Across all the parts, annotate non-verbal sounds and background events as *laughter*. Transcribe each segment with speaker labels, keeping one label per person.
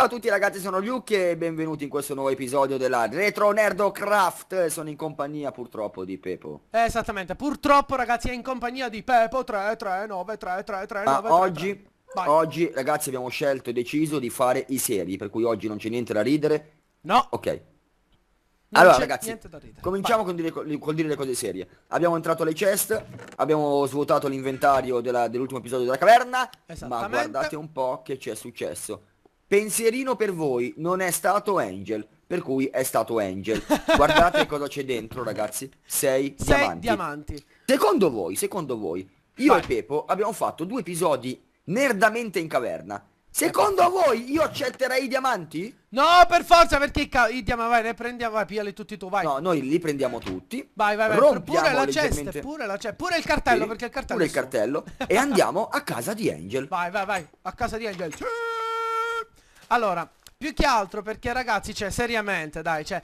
Speaker 1: Ciao a tutti ragazzi, sono Luke e benvenuti in questo nuovo episodio della Retro Nerdo Craft. Sono in compagnia purtroppo di Pepo.
Speaker 2: Eh, esattamente, purtroppo ragazzi è in compagnia di Pepo 339333 Ma oggi,
Speaker 1: oggi ragazzi abbiamo scelto e deciso di fare i seri, per cui oggi non c'è niente da ridere. No. Ok.
Speaker 2: Non allora ragazzi,
Speaker 1: cominciamo con dire, con dire, le cose serie. Abbiamo entrato le chest, abbiamo svuotato l'inventario dell'ultimo dell episodio della caverna, ma guardate un po' che ci è successo. Pensierino per voi, non è stato Angel, per cui è stato Angel. Guardate cosa c'è dentro, ragazzi. Sei, Sei diamanti. diamanti. Secondo voi, secondo voi, io Vai. e Pepo abbiamo fatto due episodi nerdamente in caverna. Secondo ecco.
Speaker 2: voi io accetterei i diamanti? No, per forza, perché i diamanti, vai, ne prendiamo, vai, pigliali tutti tu, vai. No, noi li prendiamo tutti. Vai, vai, vai. Rompiamo pure la leggermente... cesta, pure la cesta, pure il cartello, sì, perché il cartello... Pure il cartello, *laughs* e andiamo a casa di Angel. Vai, vai, vai, a casa di Angel. Ciao! Allora, più che altro perché ragazzi, cioè, seriamente, dai, cioè,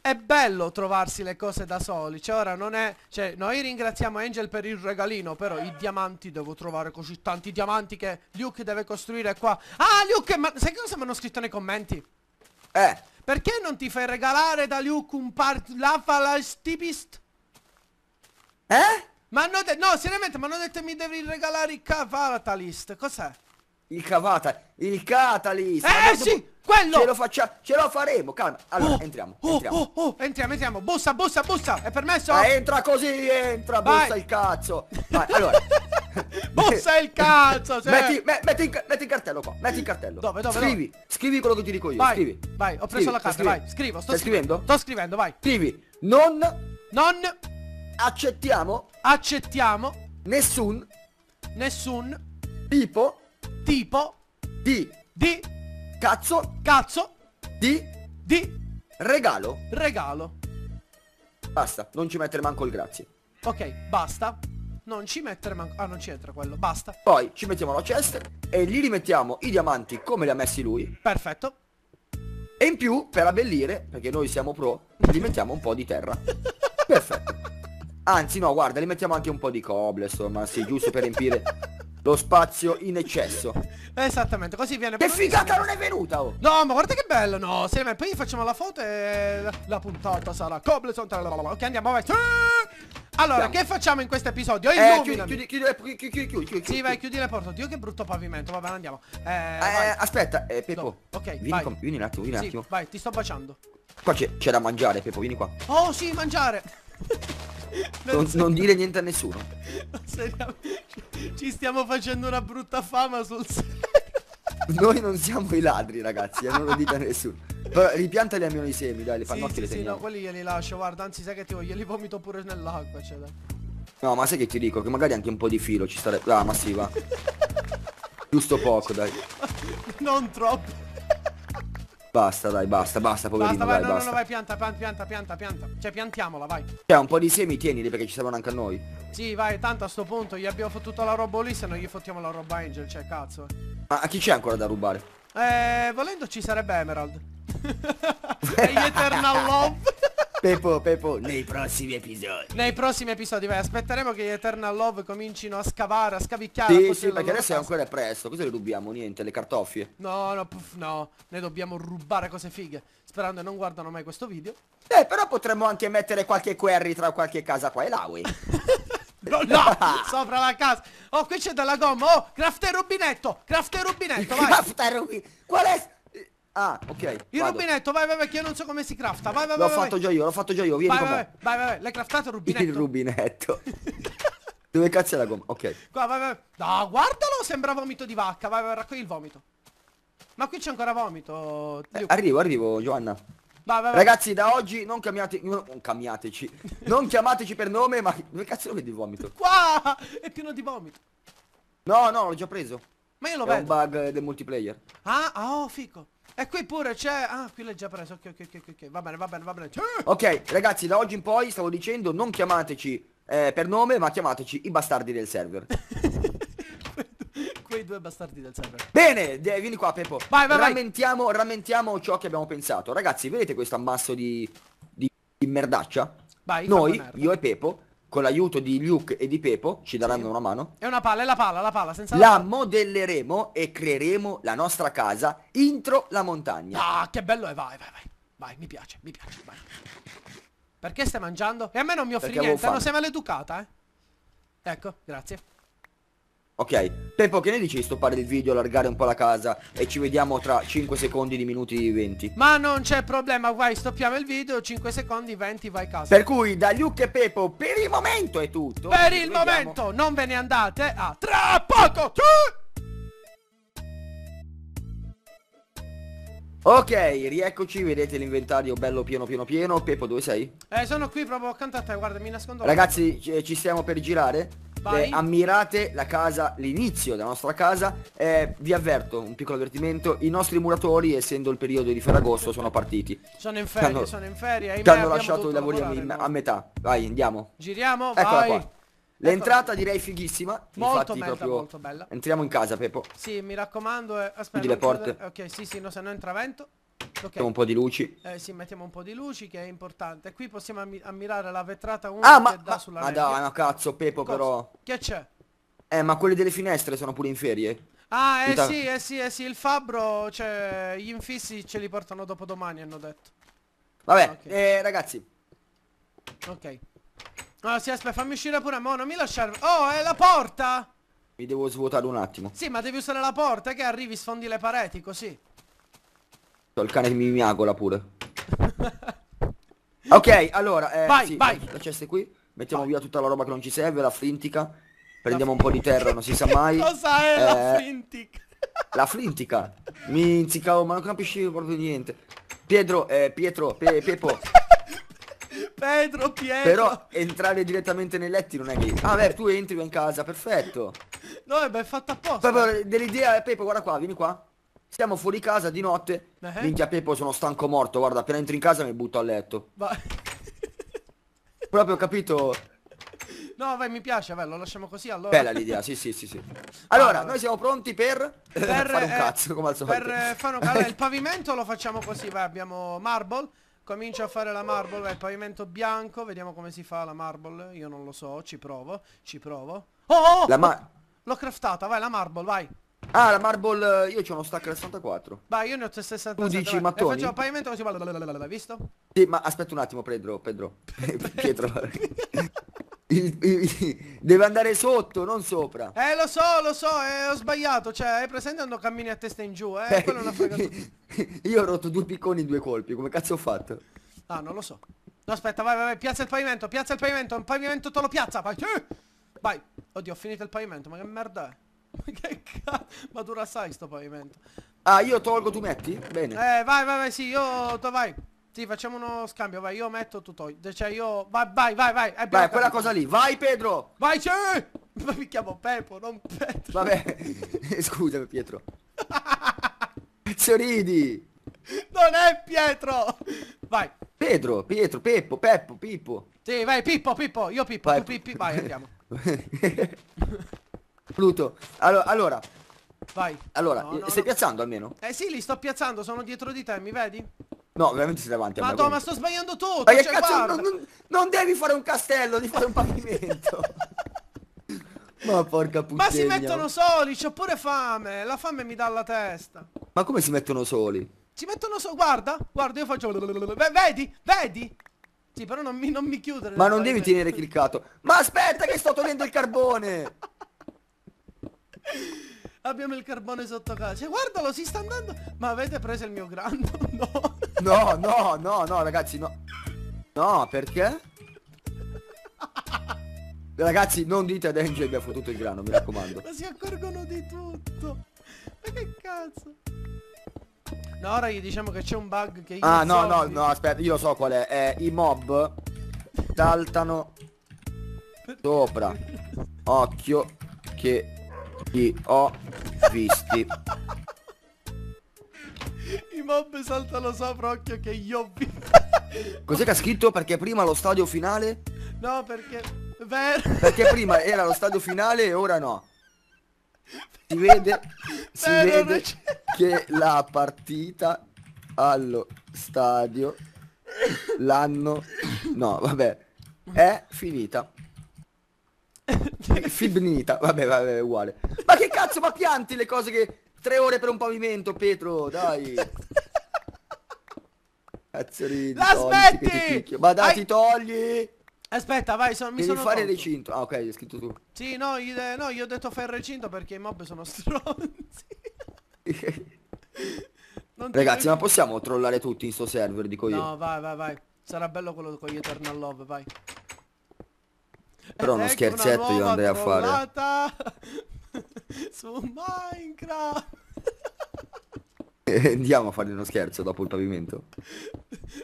Speaker 2: è bello trovarsi le cose da soli, cioè ora non è, cioè noi ringraziamo Angel per il regalino, però i diamanti devo trovare così tanti diamanti che Luke deve costruire qua. Ah Luke, ma sai cosa mi hanno scritto nei commenti? Eh. Perché non ti fai regalare da Luke un par lava la stipist? Eh? Ma hanno detto, no seriamente, mi hanno detto mi devi regalare il cavatalist, cos'è? Il cavata, il catalyst. Eh sì, quello. Ce lo, faccia... ce lo faremo, calma. Allora, oh, entriamo, oh, entriamo. Oh, oh, entriamo, entriamo. Bussa, bussa, bussa. È permesso? Eh, entra così, entra, Vai. bussa il
Speaker 1: cazzo.
Speaker 2: Vai, allora. *laughs* bussa il cazzo, cioè. metti, me, metti, in, metti, in, cartello qua, metti il cartello. Dove, dove? Scrivi, dove? scrivi quello che ti dico io, vai, scrivi. Vai, ho preso scrivi, la carta, vai. Scrivo, sto scrivendo. Sto scrivendo, vai. Scrivi. Non non accettiamo accettiamo nessun nessun tipo Tipo. Di. Di. Cazzo. Cazzo. Di. Di. Regalo. Regalo.
Speaker 1: Basta, non ci mettere manco il grazie.
Speaker 2: Ok, basta. Non ci mettere manco... Ah, non ci entra quello, basta.
Speaker 1: Poi ci mettiamo la chest e gli rimettiamo i diamanti come li ha messi lui. Perfetto. E in più, per abbellire, perché noi siamo pro, gli mettiamo un po' di terra. *laughs* Perfetto. Anzi, no, guarda, li mettiamo anche un po' di cobblestone, ma sì, giusto per riempire lo spazio in eccesso. *laughs*
Speaker 2: Esattamente, così viene Che figata non è venuta! Oh. No, ma guarda che bello, no! Sì, ma poi facciamo la foto e la, puntata sarà la, Cobleson. Ok, andiamo vai. Ah! Allora, che facciamo in questo episodio? Eh, chiudi, chiudi, chiudi, eh, chiudi, chiudi, Sì, vai, chiudi le porte. Dio che brutto pavimento. Vabbè, andiamo. Eh, eh aspetta, eh, Peppo. Ok, vieni, vieni un attimo, vieni un attimo. Vai, ti sto baciando.
Speaker 1: Qua c'è da mangiare, Pepo, vieni qua.
Speaker 2: Oh, sì, mangiare. Non, non, non dire
Speaker 1: niente a nessuno.
Speaker 2: Ci stiamo facendo una brutta fama sul serio.
Speaker 1: Noi non siamo i ladri, ragazzi, eh, non lo dite a nessuno. Però ripiantali almeno i semi, dai, le fannotti sì, le sì, Sì, no,
Speaker 2: quelli glieli lascio, guarda, anzi sai che ti voglio, li vomito pure nell'acqua, cioè. Dai.
Speaker 1: No, ma sai che ti dico? Che magari anche un po' di filo ci sarebbe. Ah, ma si va. Giusto poco, dai.
Speaker 2: Non troppo.
Speaker 1: Basta, dai, basta, basta, poverino, basta, vai, dai, no, basta. No, no,
Speaker 2: vai, pianta, pianta, pianta, pianta. Cioè, piantiamola, vai.
Speaker 1: Cioè, un po' di semi tienili perché ci servono anche a noi.
Speaker 2: Sì, vai, tanto a sto punto gli abbiamo fottuto la roba lì, se non gli fottiamo la roba Angel, cioè, cazzo.
Speaker 1: Ma a chi c'è ancora da rubare?
Speaker 2: Eh, volendo ci sarebbe Emerald. e *laughs* Eternal Love.
Speaker 1: Peppo, Peppo, nei prossimi episodi.
Speaker 2: Nei prossimi episodi, vai, aspetteremo che gli Eternal Love comincino a scavare, a scavicchiare. Sì, a sì, perché adesso casa. è
Speaker 1: ancora presto, cosa le rubiamo? Niente, le cartoffie.
Speaker 2: No, no, puff, no, noi dobbiamo rubare cose fighe, sperando che non guardano mai questo video. Eh, però
Speaker 1: potremmo anche mettere qualche query tra qualche casa qua e là, wey. *laughs*
Speaker 2: No, no, sopra la casa. Oh, qui c'è della gomma. Oh, crafter rubinetto. Crafter rubinetto, vai. Crafter rubinetto. Qual è? Ah,
Speaker 1: ok. Il rubinetto,
Speaker 2: vai, vai, vai, che io non so come si crafta. Vai, vai, l'ho vai. L'ho fatto vai.
Speaker 1: già io, l'ho fatto già io. Vieni vai, con vai, me.
Speaker 2: Vai, vai, vai. L'hai craftato il rubinetto? Il
Speaker 1: rubinetto. *laughs* Dove cazzo è la gomma? Ok.
Speaker 2: Qua, vai, vai. No, guardalo, sembra vomito di vacca. Vai, vai, raccogli il vomito. Ma qui c'è ancora vomito. Eh, arrivo,
Speaker 1: arrivo, Giovanna. Vai,
Speaker 2: vai, vai. Ragazzi,
Speaker 1: da oggi non cambiate... Non cambiateci. non chiamateci per nome, ma... Dove cazzo lo vedi il vomito?
Speaker 2: Qua! È pieno di vomito.
Speaker 1: No, no, l'ho già preso. Ma io lo è vedo. È un bug del multiplayer.
Speaker 2: Ah, ah oh, fico. E qui pure c'è... Ah, qui l'hai già preso. Ok, ok, ok, ok. Va bene, va bene, va bene.
Speaker 1: Ok, ragazzi, da oggi in poi, stavo dicendo, non chiamateci eh, per nome, ma chiamateci i bastardi del server. *laughs*
Speaker 2: quei due bastardi del server.
Speaker 1: Bene, vieni qua Peppo. Vai, vai, rammentiamo, vai. Rammentiamo ciò che abbiamo pensato. Ragazzi, vedete questo ammasso di, di, di merdaccia?
Speaker 2: Vai, Noi, merda.
Speaker 1: io e Peppo, con l'aiuto di Luke e di Pepo, ci daranno sì. una mano.
Speaker 2: È una palla, è la palla, la palla, senza la, palla. la
Speaker 1: modelleremo e creeremo la nostra casa intro la montagna.
Speaker 2: Ah, che bello è, vai, vai, vai. Vai, mi piace, mi piace, vai. Perché stai mangiando? E a me non mi offri Perché niente, non sei maleducata, eh. Ecco, grazie.
Speaker 1: Ok, Tempo che ne dici di stoppare il video, allargare un po' la casa e ci vediamo tra 5 secondi di minuti 20.
Speaker 2: Ma non c'è problema, vai, stoppiamo il video, 5 secondi 20, vai a casa. Per
Speaker 1: cui da Luke e Peppo per il momento è tutto. Per Ci il vediamo. momento
Speaker 2: non ve ne andate, a tra poco!
Speaker 1: Ok, rieccoci, vedete l'inventario bello pieno pieno pieno. Peppo dove sei?
Speaker 2: Eh, sono qui proprio accanto a te, guarda, mi nascondo.
Speaker 1: Ragazzi, ci stiamo per girare? eh, ammirate la casa, l'inizio della nostra casa. Eh, vi avverto, un piccolo avvertimento, i nostri muratori, essendo il periodo di Ferragosto, sono partiti.
Speaker 2: Sono in ferie, hanno, sono in ferie. ti hanno lasciato i lavori lavorare,
Speaker 1: a, metà. Vai, andiamo.
Speaker 2: Giriamo, Eccola vai. Qua. Ecco. L'entrata direi fighissima. Molto Infatti, bella, proprio... molto bella.
Speaker 1: Entriamo in casa, Pepo.
Speaker 2: Sì, mi raccomando. Eh, aspetta. porte. Ok, sì, sì, no, se no entra vento. Okay. Mettiamo un po' di luci. Eh sì, mettiamo un po' di luci che è importante. Qui possiamo ammi ammirare la vetrata 1 ah, ma, ma, sulla ma dai,
Speaker 1: ma cazzo, Pepo Cosa? però. Che c'è? Eh, ma quelle delle finestre sono pure in ferie.
Speaker 2: Ah, eh sì, eh sì, eh sì, il fabbro, cioè, gli infissi ce li portano dopo domani, hanno detto. Vabbè, okay. eh, ragazzi. Ok. Ah, sì, aspetta, fammi uscire pure, mo, non mi lasciare... Oh, è la porta! Mi devo svuotare un attimo. Sì, ma devi usare la porta, che arrivi, sfondi le pareti, così
Speaker 1: il cane che mi miagola pure. *laughs* ok, allora, eh, vai, sì, vai. La cesta è qui. Mettiamo vai. via tutta la roba che non ci serve, la flintica. Prendiamo la un po' di terra, non si sa mai. *laughs* Cosa è eh, *laughs* la
Speaker 2: flintica?
Speaker 1: La flintica. Minzicao, ma non capisci proprio niente. Pietro, eh, Pietro, Pe Pepo. Pietro, Pietro. Però entrare direttamente nei letti non è che... Ah beh, tu entri in casa, perfetto. No, beh, è fatto apposta. Dell'idea, Pepo, guarda qua, vieni qua. Siamo fuori casa di notte. Eh? Minchia Peppo, sono stanco morto. Guarda, appena entro in casa mi butto a letto.
Speaker 2: Vai. *laughs*
Speaker 1: Proprio capito.
Speaker 2: No, vai, mi piace, bello, lasciamo così allora. Bella
Speaker 1: l'idea, sì, sì, sì, sì.
Speaker 2: Allora, ah, noi siamo pronti per, *laughs* per fare un eh, cazzo,
Speaker 1: come al solito. Per eh,
Speaker 2: fare un allora, il *laughs* pavimento lo facciamo così, vai, abbiamo marble. Comincio a fare la marble, vai, pavimento bianco, vediamo come si fa la marble. Io non lo so, ci provo, ci provo. Oh, oh, oh ma- L'ho craftata, vai, la marble, vai. Ah, la Marble, io c'ho uno stack 64. Bah, io ne ho 60. Tu dici mattoni? E eh, facciamo pavimento così, l'hai visto?
Speaker 1: Sì, ma aspetta un attimo, Pedro, Pedro. *laughs* Pietro. Il, il, il, deve andare sotto, non sopra.
Speaker 2: Eh lo so, lo so, eh, ho sbagliato. Cioè, hai presente quando cammini a testa in giù, eh? eh Quello non ha fregatura.
Speaker 1: *laughs* Io ho rotto due picconi in due colpi, come cazzo ho fatto?
Speaker 2: Ah, non lo so. No, aspetta, vai, vai, vai, piazza il pavimento, piazza il pavimento, un pavimento te lo piazza. Vai. Oddio, ho finito il pavimento, ma che merda è? Ma che cazzo? Ma dura assai sto pavimento. Ah, io tolgo,
Speaker 1: tu metti? Bene.
Speaker 2: Eh, vai, vai, vai, sì, io... to vai. Sì, facciamo uno scambio, vai, io metto, tu togli. Cioè, io... Vai, vai, vai, vai. È vai, quella cosa lì. Vai, Pedro! Vai, c'è! *laughs* Ma mi chiamo Peppo, non Pedro. Vabbè,
Speaker 1: *laughs* scusami, Pietro. Pezzo *laughs* ridi! Non è Pietro! Vai. Pedro, Pietro, Peppo, Peppo, Pippo.
Speaker 2: Sì, vai, Pippo, Pippo, io Pippo, vai, tu Pippi,
Speaker 1: vai, andiamo. Pluto. Allora, allora. Vai. Allora, no, no, eh, stai no. piazzando almeno?
Speaker 2: Eh sì, li sto piazzando, sono dietro di te, mi vedi?
Speaker 1: No, veramente sei davanti ma a me. Madonna, ma
Speaker 2: sto sbagliando tutto. Ma che cioè, cazzo, non, non, non, devi fare un castello, devi fare un pavimento.
Speaker 1: *laughs* ma porca puttana. Ma si mettono
Speaker 2: soli, c'ho pure fame. La fame mi dà la testa.
Speaker 1: Ma come si mettono soli?
Speaker 2: Si mettono soli, guarda, guarda, io faccio... Vedi, vedi? Sì, però non mi, non mi chiudere. Ma non devi tenere cliccato. Ma aspetta che sto togliendo il carbone. *laughs* *laughs* Abbiamo il carbone sotto casa. Cioè, guardalo, si sta andando. Ma avete preso il mio grando? *laughs*
Speaker 1: No. No, no, no, no, ragazzi, no. No, perché? Ragazzi, non dite ad Angel che ha fottuto il grano, mi raccomando. Ma
Speaker 2: si accorgono di tutto. Ma che cazzo? No, ora gli diciamo che c'è un bug che io Ah, no, no, di... no,
Speaker 1: aspetta, io lo so qual è. è I mob saltano *laughs* sopra. Occhio che li ho visti.
Speaker 2: I mob saltano sopra, occhio che io ho visto.
Speaker 1: *laughs* Cos'è che ha scritto? Perché prima lo stadio finale?
Speaker 2: No, perché... Ver...
Speaker 1: Perché prima era lo stadio finale e ora no. Si vede, si vede che la partita allo stadio l'anno... No, vabbè. È finita. *laughs* Fibnita, vabbè, vabbè, uguale. Ma che cazzo, ma pianti le cose che... Tre ore per un pavimento, Petro, dai. Cazzolini, *laughs* La smetti! Ma dai, ti
Speaker 2: togli! Aspetta, vai, son, mi Devi sono fare tonto.
Speaker 1: recinto. Ah, ok, hai scritto tu.
Speaker 2: Sì, no, io, no, io ho detto fai il recinto perché i mob sono *laughs* stronzi. Ragazzi, ma
Speaker 1: possiamo trollare tutti in sto server, dico io. No,
Speaker 2: vai, vai, vai. Sarà bello quello con gli Eternal Love, vai.
Speaker 1: Però uno ecco scherzetto io andrei a fare.
Speaker 2: *laughs* Su Minecraft.
Speaker 1: Eh, eh, andiamo a fare uno scherzo dopo il pavimento.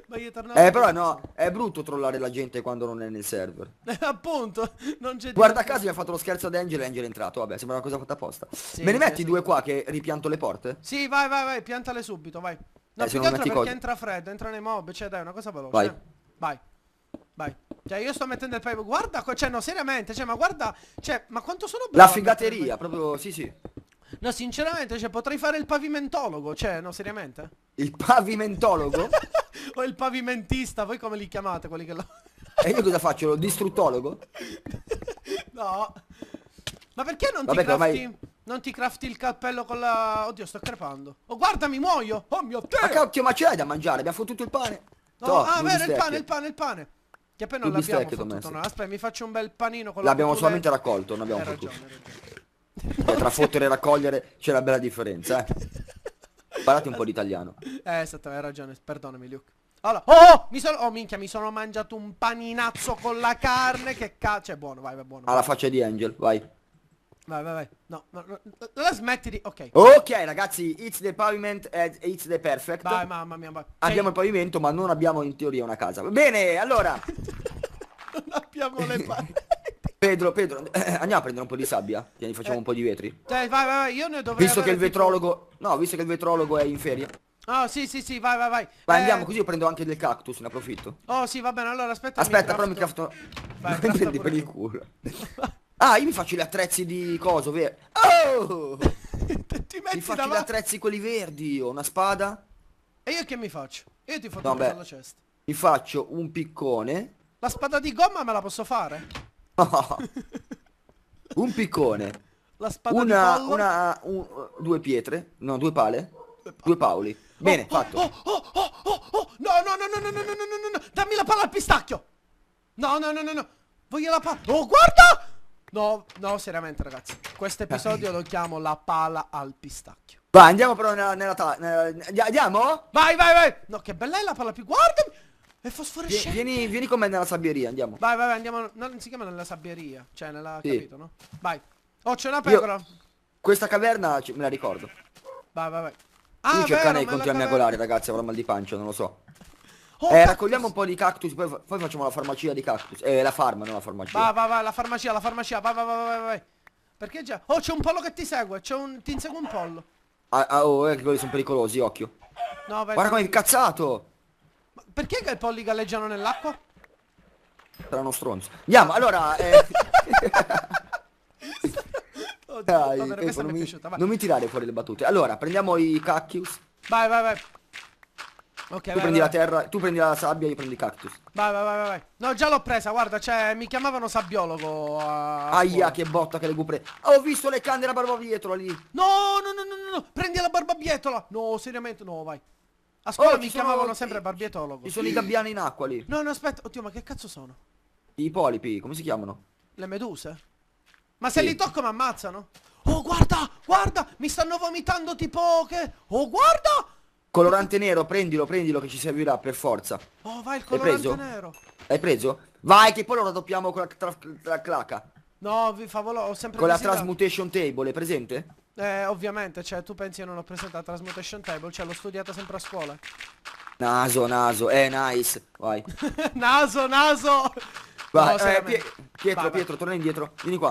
Speaker 2: Ma io tornavo. Eh però no,
Speaker 1: è brutto trollare la gente quando non è nel server.
Speaker 2: *laughs* Appunto, non c'è Guarda caso
Speaker 1: mi ha fatto lo scherzo ad Angel e Angel è entrato. Vabbè, sembra una cosa fatta apposta. Sì, Me ne metti due qua che ripianto le porte?
Speaker 2: Sì, vai, vai, vai, piantale subito, vai. No, eh, più che altro perché cosa... entra freddo, entra nei mob, cioè dai, una cosa veloce. Vai. Eh. Vai. Vai. Cioè, io sto mettendo il pipe. Guarda, cioè, no, seriamente, cioè, ma guarda, cioè, ma quanto sono bravo. La figateria, cioè, proprio, sì, sì. No, sinceramente, cioè, potrei fare il pavimentologo, cioè, no, seriamente. Il pavimentologo? *laughs* o il pavimentista, voi come li chiamate quelli che lo...
Speaker 1: *laughs* e io cosa faccio? Lo distruttologo?
Speaker 2: *laughs* no. Ma perché non Vabbè, ti crafti... Ormai... Non ti crafti il cappello con la... Oddio, sto crepando. Oh, guarda, mi muoio! Oh mio Dio! Ma cacchio, ma ce l'hai da mangiare? Abbiamo fottuto il pane! No, Toh, ah, vero, il pane, il pane, il pane! Che poi non l'abbiamo fottuto, no. Aspetta, mi faccio un bel panino con la L'abbiamo solamente raccolto,
Speaker 1: non abbiamo eh, tra fottere e raccogliere c'è una bella differenza, eh. *laughs* Parlate un po' di italiano.
Speaker 2: Eh, esatto, hai ragione, perdonami Luke. Allora, oh, oh, mi sono, oh minchia, mi sono mangiato un paninazzo con la carne, che cazzo, è cioè, buono, vai, vai, buono.
Speaker 1: Alla vai. faccia di Angel, vai.
Speaker 2: Vai, vai, vai. No, no, no, no smetti di... Ok. Ok, ragazzi, it's the pavement and it's the perfect. Vai, mamma mia, vai.
Speaker 1: Abbiamo cioè il pavimento, ma non abbiamo in teoria una casa. Bene, allora. *laughs* non abbiamo le pareti. *laughs* Pedro, Pedro, eh, andiamo a prendere un po' di sabbia. Tieni, facciamo eh. un po' di vetri.
Speaker 2: Dai, vai, vai, io ne dovrei Visto che il
Speaker 1: vetrologo... No, visto che il vetrologo è in ferie.
Speaker 2: Oh, sì, sì, sì, vai, vai, vai. Vai, eh... andiamo,
Speaker 1: così io prendo anche del cactus, ne approfitto.
Speaker 2: Oh, sì, va bene, allora aspetta. Aspetta, però mi
Speaker 1: crafto... Vai, *laughs* prendi per il culo.
Speaker 2: Ah, io mi faccio gli attrezzi
Speaker 1: di coso, vero? Oh! ti metti mi faccio davanti. gli attrezzi quelli verdi, io, una
Speaker 2: spada. E io che mi faccio? Io ti faccio Vabbè. la cesta.
Speaker 1: Mi faccio un piccone.
Speaker 2: La spada di gomma me la posso fare?
Speaker 1: No. un piccone.
Speaker 2: La spada una, di collo. Una,
Speaker 1: un, due pietre. No, due pale. Due, due paoli. Oh, Bene, oh, fatto. Oh,
Speaker 2: oh, oh, oh, oh, no, no, no, no, no, no, no, no, no, no. Dammi la palla al pistacchio. No, no, no, no, no. Voglio la palla. Oh, guarda! No, no, seriamente ragazzi. Questo episodio lo chiamo la pala al pistacchio.
Speaker 1: Vai, andiamo però nella, nella, nella,
Speaker 2: nella Andiamo? Vai, vai, vai. No, che bella è la pala più. Guardami. È fosforescente. Vieni,
Speaker 1: vieni con me nella sabbieria, andiamo.
Speaker 2: Vai, vai, vai, andiamo. Non si chiama nella sabbieria. Cioè, nella... Sì. Capito, no? Vai. Oh, c'è una pecora. Io...
Speaker 1: Questa caverna me la ricordo.
Speaker 2: Vai, vai, vai. Ah, Io cercare di continuare
Speaker 1: a miagolare, ragazzi. Avrò mal di pancia, non lo so. Oh, eh, raccogliamo un po' di cactus, poi, poi, facciamo la farmacia di cactus. Eh, la farma, non la farmacia. Va,
Speaker 2: va, va, la farmacia, la farmacia, va, va, va, va, vai. Perché già? Oh, c'è un pollo che ti segue, c'è un... ti insegue un pollo.
Speaker 1: Ah, ah oh, eh, quelli sono pericolosi, occhio. No, vai. Guarda come è incazzato!
Speaker 2: Ma perché che i polli galleggiano nell'acqua?
Speaker 1: Saranno stronzo.
Speaker 2: Andiamo, allora... Eh...
Speaker 1: *laughs* Oddio, Dai, vabbè, eh, non, mi, non mi tirare fuori le battute. Allora, prendiamo i cactus. Vai,
Speaker 2: vai, vai. Ok, tu vai, prendi vai, la
Speaker 1: terra, vai. tu prendi la sabbia, io prendo i cactus.
Speaker 2: Vai, vai, vai, vai. No, già l'ho presa, guarda, cioè, mi chiamavano sabbiologo. Ah, a... Aia,
Speaker 1: che botta che le cupre.
Speaker 2: Ah, ho visto le canne della barbabietola lì. No, no, no, no, no, prendi la barbabietola. No, seriamente, no, vai.
Speaker 1: A oh, scuola oh, mi sono... chiamavano sempre
Speaker 2: barbietologo. Ci sono i gabbiani in acqua lì. No, no, aspetta. Oddio, ma che cazzo sono?
Speaker 1: I polipi, come si chiamano?
Speaker 2: Le meduse? Ma se sì. li tocco mi ammazzano? Oh, guarda, guarda, mi stanno vomitando tipo che... Oh, guarda!
Speaker 1: Colorante nero, prendilo, prendilo che ci servirà per forza.
Speaker 2: Oh, vai il colorante nero. Hai preso? Vai che poi lo raddoppiamo con la, tra, tra claca. No, vi favolo, ho sempre Con la transmutation table, è presente? Eh, ovviamente, cioè tu pensi che non ho presentato la transmutation table, cioè l'ho studiata sempre a scuola.
Speaker 1: Naso, naso, eh nice, vai.
Speaker 2: *laughs* naso, naso! Vai, no, eh, Pietro,
Speaker 1: Pietro, Pietro, torna indietro, vieni qua.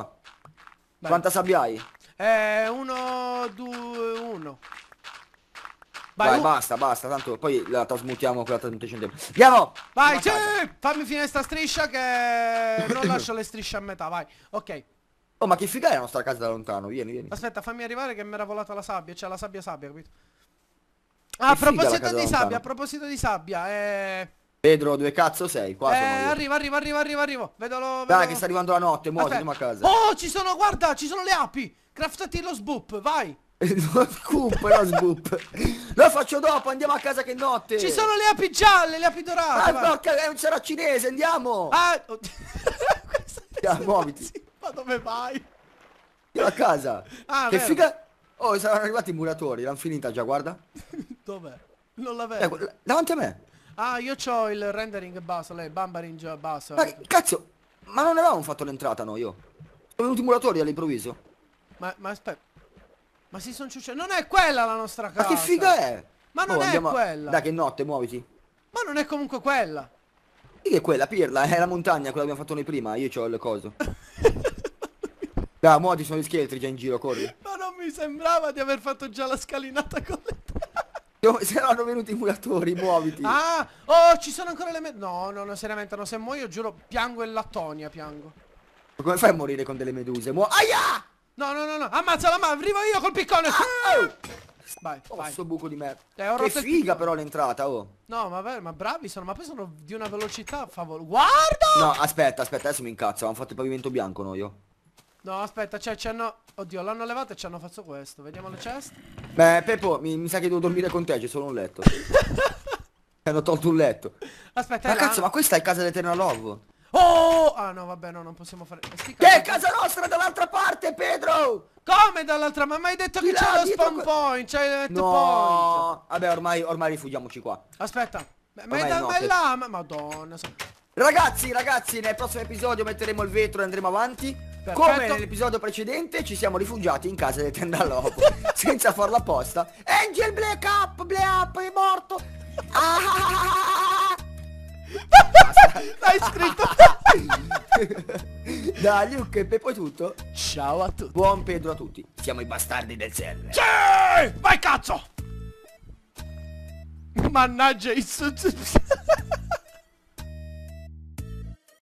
Speaker 1: Vai. Quanta sabbia hai?
Speaker 2: Eh, uno, due, uno. Vai, Vai
Speaker 1: basta, basta, tanto poi la trasmutiamo con la trasmutation tempo. Andiamo!
Speaker 2: Vai, sì, fammi finire sta striscia che non *coughs* lascio le strisce a metà, vai. Ok.
Speaker 1: Oh, ma che figa è la nostra casa da lontano, vieni, vieni.
Speaker 2: Aspetta, fammi arrivare che mi era volata la sabbia, c'è cioè la sabbia sabbia, capito?
Speaker 1: Ah, a proposito di sabbia, a
Speaker 2: proposito di sabbia, eh...
Speaker 1: Pedro, dove cazzo sei? Qua eh,
Speaker 2: arrivo, arrivo, arrivo, arrivo, arrivo. Vedo lo... Dai, che
Speaker 1: sta arrivando la notte, muovi, andiamo a casa. Oh,
Speaker 2: ci sono, guarda, ci sono le api. Craftati lo sboop, vai. *laughs* Coop, no sboop. Lo faccio dopo, andiamo a casa che è notte. Ci sono le api gialle, le api dorate. Ah, porca, è un c'era cinese,
Speaker 1: andiamo. Ah, *laughs* oh. muoviti.
Speaker 2: Ma dove vai?
Speaker 1: Andiamo a casa.
Speaker 2: Ah, che vero. figa.
Speaker 1: Oh, saranno arrivati i muratori, l'hanno finita già, guarda. *laughs*
Speaker 2: Dov'è? Non la vedo. Eh, davanti a me. Ah, io ho il rendering basso, lei, bambaring basso. Ma che
Speaker 1: cazzo? Ma non avevamo fatto l'entrata noi, io. Sono venuti i muratori all'improvviso.
Speaker 2: Ma, ma aspetta. Ma si sono ciucciati. Non è quella la nostra casa. Ma che figa è? Ma non oh, è andiamo... quella.
Speaker 1: Dai che notte, muoviti.
Speaker 2: Ma non è comunque quella.
Speaker 1: Sì che è quella, pirla, è la montagna, quella che abbiamo fatto noi prima, io c'ho il coso. *laughs* Dai, muoviti, sono gli scheletri già in giro, corri.
Speaker 2: Ma non mi sembrava di aver fatto già la scalinata con le
Speaker 1: se Dove hanno venuti i muratori, muoviti. Ah,
Speaker 2: oh, ci sono ancora le me... No, no, no, seriamente, no, se muoio, giuro, piango e Lattonia, piango.
Speaker 1: Ma come fai a morire con delle meduse? Muo... Aia!
Speaker 2: No, no, no, no. Ammazzala, ma arrivo io col piccone. Ah, oh. Vai, oh, vai. sto buco di merda. Eh,
Speaker 1: che figa però l'entrata, oh.
Speaker 2: No, ma, ma bravi sono, ma poi sono di una velocità favolo. Guarda!
Speaker 1: No, aspetta, aspetta, adesso mi incazzo. Avevamo fatto il pavimento bianco noi, oh.
Speaker 2: No, aspetta, cioè, ci Oddio, l'hanno levato e ci hanno fatto questo. Vediamo le chest.
Speaker 1: Beh, Peppo, mi, mi sa che devo dormire con te, c'è solo un letto. *laughs* hanno tolto un letto. Aspetta, Ma eh, cazzo, ma questa è casa d'Eternal
Speaker 2: Love? Oh! Ah no, vabbè, no, non possiamo fare... Eh, che è casa nostra dall'altra parte, Pedro! Come dall'altra? Ma mi hai detto che c'è lo spawn point, c'è il no. point. Vabbè,
Speaker 1: ormai, ormai rifugiamoci qua. Aspetta.
Speaker 2: Ma è da no, là, ma madonna.
Speaker 1: Ragazzi, ragazzi, nel prossimo episodio metteremo il vetro e andremo avanti. Perfetto. Come nell'episodio precedente ci siamo rifugiati in casa del tendalopo *laughs* senza farla apposta. Angel Black Up, Black Up è morto. Ah! ah, ah, ah *laughs* L'hai scritto *laughs* Da Luke e Pepo è tutto Ciao a tutti Buon Pedro a tutti Siamo i bastardi del server
Speaker 2: Sì! Vai cazzo Mannaggia i